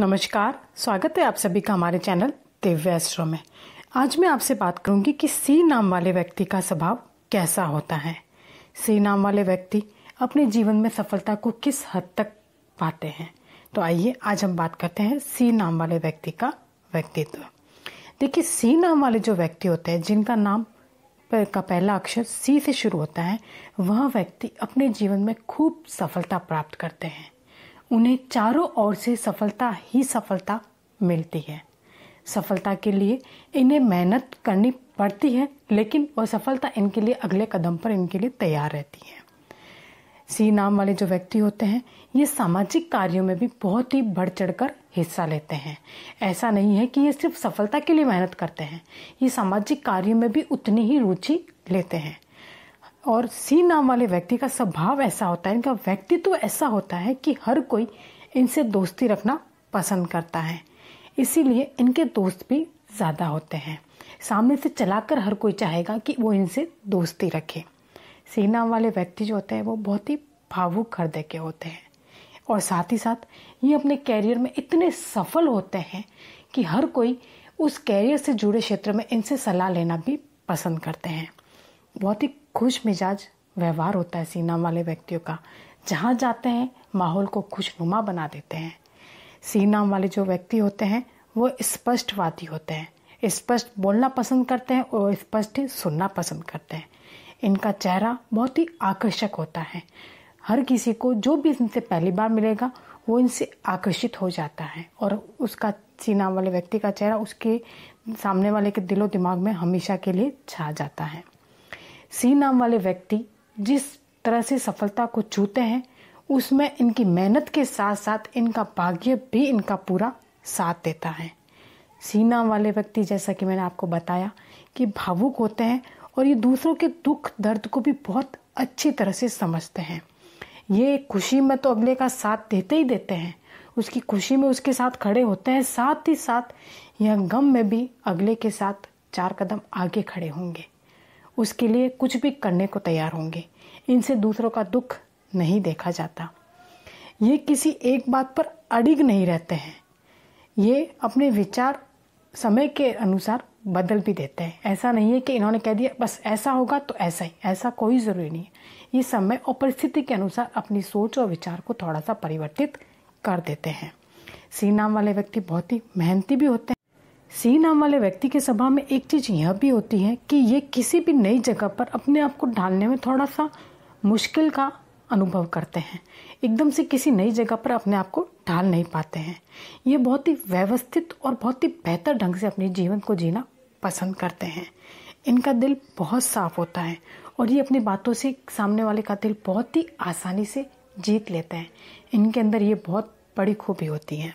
नमस्कार स्वागत है आप सभी का हमारे चैनल दिव्य एस्ट्रो में आज मैं आपसे बात करूंगी कि सी नाम वाले व्यक्ति का स्वभाव कैसा होता है सी नाम वाले व्यक्ति अपने जीवन में सफलता को किस हद तक पाते हैं तो आइए आज हम बात करते हैं सी नाम वाले व्यक्ति का व्यक्तित्व देखिए सी नाम वाले जो व्यक्ति होते हैं जिनका नाम का पहला अक्षर सी से शुरू होता है वह व्यक्ति अपने जीवन में खूब सफलता प्राप्त करते हैं उन्हें चारों ओर से सफलता ही सफलता मिलती है सफलता के लिए इन्हें मेहनत करनी पड़ती है लेकिन वह सफलता इनके लिए अगले कदम पर इनके लिए तैयार रहती है सी नाम वाले जो व्यक्ति होते हैं ये सामाजिक कार्यों में भी बहुत ही बढ़ चढ़कर हिस्सा लेते हैं ऐसा नहीं है कि ये सिर्फ सफलता के लिए मेहनत करते हैं ये सामाजिक कार्यों में भी उतनी ही रुचि लेते हैं और सी नाम वाले व्यक्ति का स्वभाव ऐसा होता है इनका व्यक्तित्व ऐसा होता है कि हर कोई इनसे दोस्ती रखना पसंद करता है इसीलिए इनके दोस्त भी ज़्यादा होते हैं सामने से चलाकर हर कोई चाहेगा कि वो इनसे दोस्ती रखे सी नाम वाले व्यक्ति जो होते हैं वो बहुत ही भावुक हृदय के होते हैं और साथ ही साथ ये अपने कैरियर में इतने सफल होते हैं कि हर कोई उस कैरियर से जुड़े क्षेत्र में इनसे सलाह लेना भी पसंद करते हैं बहुत ही खुश मिजाज व्यवहार होता है सीना वाले व्यक्तियों का जहाँ जाते हैं माहौल को खुशनुमा बना देते हैं सीना वाले जो व्यक्ति होते हैं वो स्पष्टवादी होते हैं स्पष्ट बोलना पसंद करते हैं और स्पष्ट सुनना पसंद करते हैं इनका चेहरा बहुत ही आकर्षक होता है हर किसी को जो भी इनसे पहली बार मिलेगा वो इनसे आकर्षित हो जाता है और उसका सीना वाले व्यक्ति का चेहरा उसके सामने वाले के दिलो दिमाग में हमेशा के लिए छा जाता है सी नाम वाले व्यक्ति जिस तरह से सफलता को छूते हैं उसमें इनकी मेहनत के साथ साथ इनका भाग्य भी इनका पूरा साथ देता है सी नाम वाले व्यक्ति जैसा कि मैंने आपको बताया कि भावुक होते हैं और ये दूसरों के दुख दर्द को भी बहुत अच्छी तरह से समझते हैं ये खुशी में तो अगले का साथ देते ही देते हैं उसकी खुशी में उसके साथ खड़े होते हैं साथ ही साथ यह गम में भी अगले के साथ चार कदम आगे खड़े होंगे उसके लिए कुछ भी करने को तैयार होंगे इनसे दूसरों का दुख नहीं देखा जाता ये किसी एक बात पर अड़िग नहीं रहते हैं ये अपने विचार समय के अनुसार बदल भी देते हैं ऐसा नहीं है कि इन्होंने कह दिया बस ऐसा होगा तो ऐसा ही ऐसा कोई ज़रूरी नहीं है ये समय और परिस्थिति के अनुसार अपनी सोच और विचार को थोड़ा सा परिवर्तित कर देते हैं सी नाम वाले व्यक्ति बहुत ही मेहनती भी होते हैं सी नाम वाले व्यक्ति की सभा में एक चीज़ यह भी होती है कि ये किसी भी नई जगह पर अपने आप को ढालने में थोड़ा सा मुश्किल का अनुभव करते हैं एकदम से किसी नई जगह पर अपने आप को ढाल नहीं पाते हैं ये बहुत ही व्यवस्थित और बहुत ही बेहतर ढंग से अपने जीवन को जीना पसंद करते हैं इनका दिल बहुत साफ होता है और ये अपनी बातों से सामने वाले का दिल बहुत ही आसानी से जीत लेते हैं इनके अंदर ये बहुत बड़ी खूबी होती है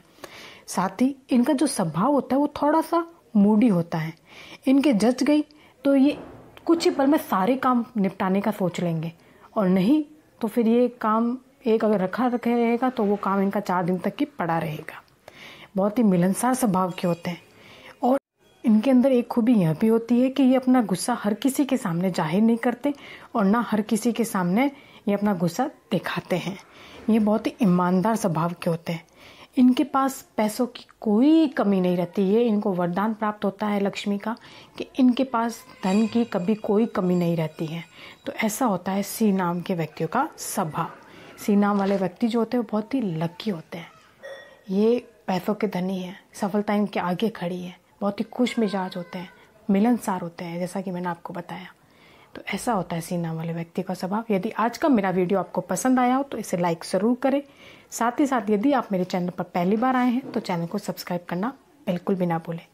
साथ ही इनका जो स्वभाव होता है वो थोड़ा सा मूडी होता है इनके जज गई तो ये कुछ ही पल में सारे काम निपटाने का सोच लेंगे और नहीं तो फिर ये काम एक अगर रखा रखे रहेगा तो वो काम इनका चार दिन तक ही पड़ा रहेगा बहुत ही मिलनसार स्वभाव के होते हैं और इनके अंदर एक खूबी यह भी होती है कि ये अपना गुस्सा हर किसी के सामने जाहिर नहीं करते और ना हर किसी के सामने ये अपना गुस्सा दिखाते हैं ये बहुत ही ईमानदार स्वभाव के होते हैं इनके पास पैसों की कोई कमी नहीं रहती है इनको वरदान प्राप्त होता है लक्ष्मी का कि इनके पास धन की कभी कोई कमी नहीं रहती है तो ऐसा होता है सी नाम के व्यक्तियों का स्वभाव सी नाम वाले व्यक्ति जो होते हैं वो बहुत ही लक्की होते हैं ये पैसों के धनी हैं सफलता इनके आगे खड़ी है बहुत ही खुश मिजाज होते हैं मिलनसार होते हैं जैसा कि मैंने आपको बताया तो ऐसा होता है सीना वाले व्यक्ति का स्वभाव यदि आज का मेरा वीडियो आपको पसंद आया हो तो इसे लाइक ज़रूर करें साथ ही साथ यदि आप मेरे चैनल पर पहली बार आए हैं तो चैनल को सब्सक्राइब करना बिल्कुल भी ना भूलें